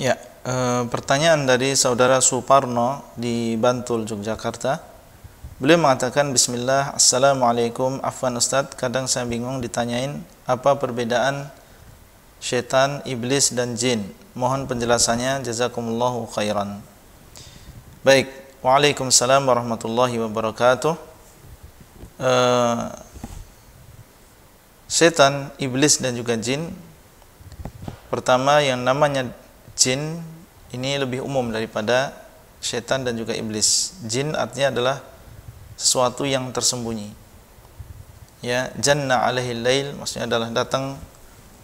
Ya, e, pertanyaan dari saudara Suparno di Bantul, Yogyakarta. Beliau mengatakan bismillah, assalamualaikum, afwan ustaz, kadang saya bingung ditanyain apa perbedaan setan, iblis dan jin. Mohon penjelasannya, Jazakumullah khairan. Baik, Waalaikumsalam warahmatullahi wabarakatuh. E, setan, iblis dan juga jin. Pertama yang namanya jin ini lebih umum daripada setan dan juga iblis. Jin artinya adalah sesuatu yang tersembunyi. Ya, janna alaihi lail maksudnya adalah datang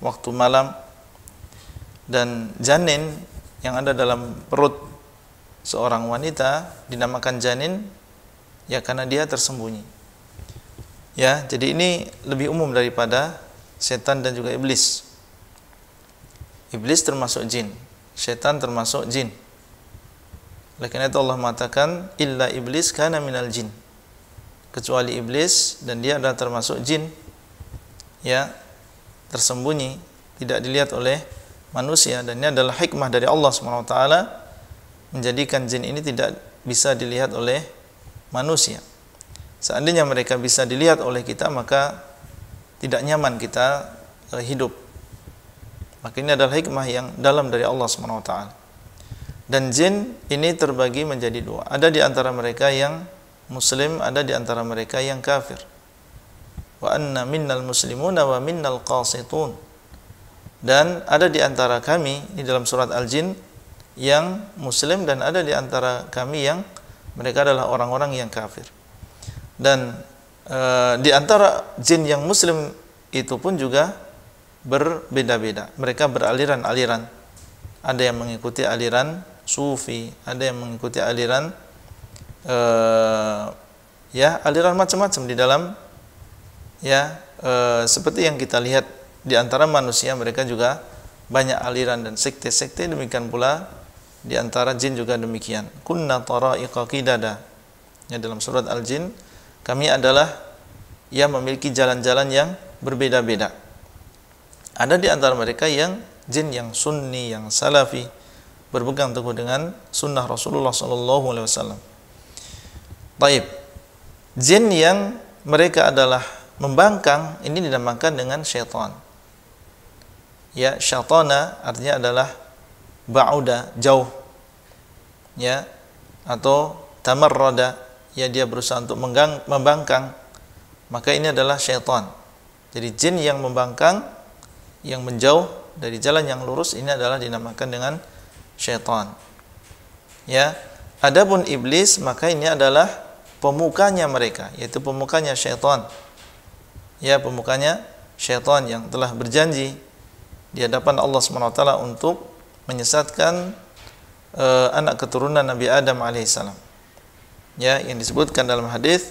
waktu malam dan janin yang ada dalam perut seorang wanita dinamakan janin ya karena dia tersembunyi. Ya, jadi ini lebih umum daripada setan dan juga iblis. Iblis termasuk jin. Setan termasuk jin. Oleh karena itu Allah mengatakan illa iblis kana minal jin. Kecuali iblis dan dia adalah termasuk jin. Ya, tersembunyi, tidak dilihat oleh manusia dan ini adalah hikmah dari Allah Subhanahu wa taala menjadikan jin ini tidak bisa dilihat oleh manusia. Seandainya mereka bisa dilihat oleh kita maka tidak nyaman kita eh, hidup maka ini adalah hikmah yang dalam dari Allah swt. Dan jin ini terbagi menjadi dua. Ada di antara mereka yang muslim, ada di antara mereka yang kafir. Wa anna minnal muslimuna wa minnal qasitun. Dan ada di antara kami di dalam surat Al-Jin yang muslim dan ada di antara kami yang mereka adalah orang-orang yang kafir. Dan e, di antara jin yang muslim itu pun juga berbeda-beda. Mereka beraliran-aliran. Ada yang mengikuti aliran sufi, ada yang mengikuti aliran uh, ya aliran macam-macam di dalam ya uh, seperti yang kita lihat di antara manusia mereka juga banyak aliran dan sekte-sekte demikian pula di antara jin juga demikian. Kunna taraiqa qidada. Ya dalam surat Al-Jin kami adalah yang memiliki jalan-jalan yang berbeda-beda. Ada di antara mereka yang jin yang sunni, yang salafi, berpegang teguh dengan sunnah Rasulullah Sallallahu Alaihi Wasallam. Taib. Jin yang mereka adalah membangkang ini dinamakan dengan syaitan. Ya, syaitana artinya adalah ba'uda, jauh. Ya, atau tamarrada, ya dia berusaha untuk membangkang. Maka ini adalah syaitan. Jadi jin yang membangkang yang menjauh dari jalan yang lurus ini adalah dinamakan dengan syaitan. Ya, adapun iblis maka ini adalah pemukanya mereka, yaitu pemukanya syaitan. Ya, pemukanya syaitan yang telah berjanji di hadapan Allah SWT untuk menyesatkan e, anak keturunan Nabi Adam alaihissalam. Ya, yang disebutkan dalam hadis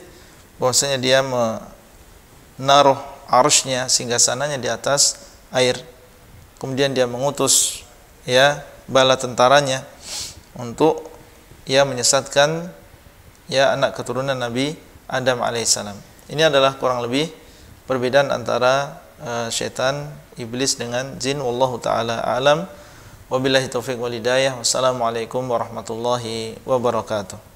bahwasanya dia menaruh arusnya sehingga sananya di atas air. Kemudian dia mengutus ya bala tentaranya untuk ya menyesatkan ya anak keturunan Nabi Adam alaihissalam. Ini adalah kurang lebih perbedaan antara uh, e, setan, iblis dengan jin. Wallahu taala alam. Wabillahi taufik walidayah. Wassalamualaikum warahmatullahi wabarakatuh.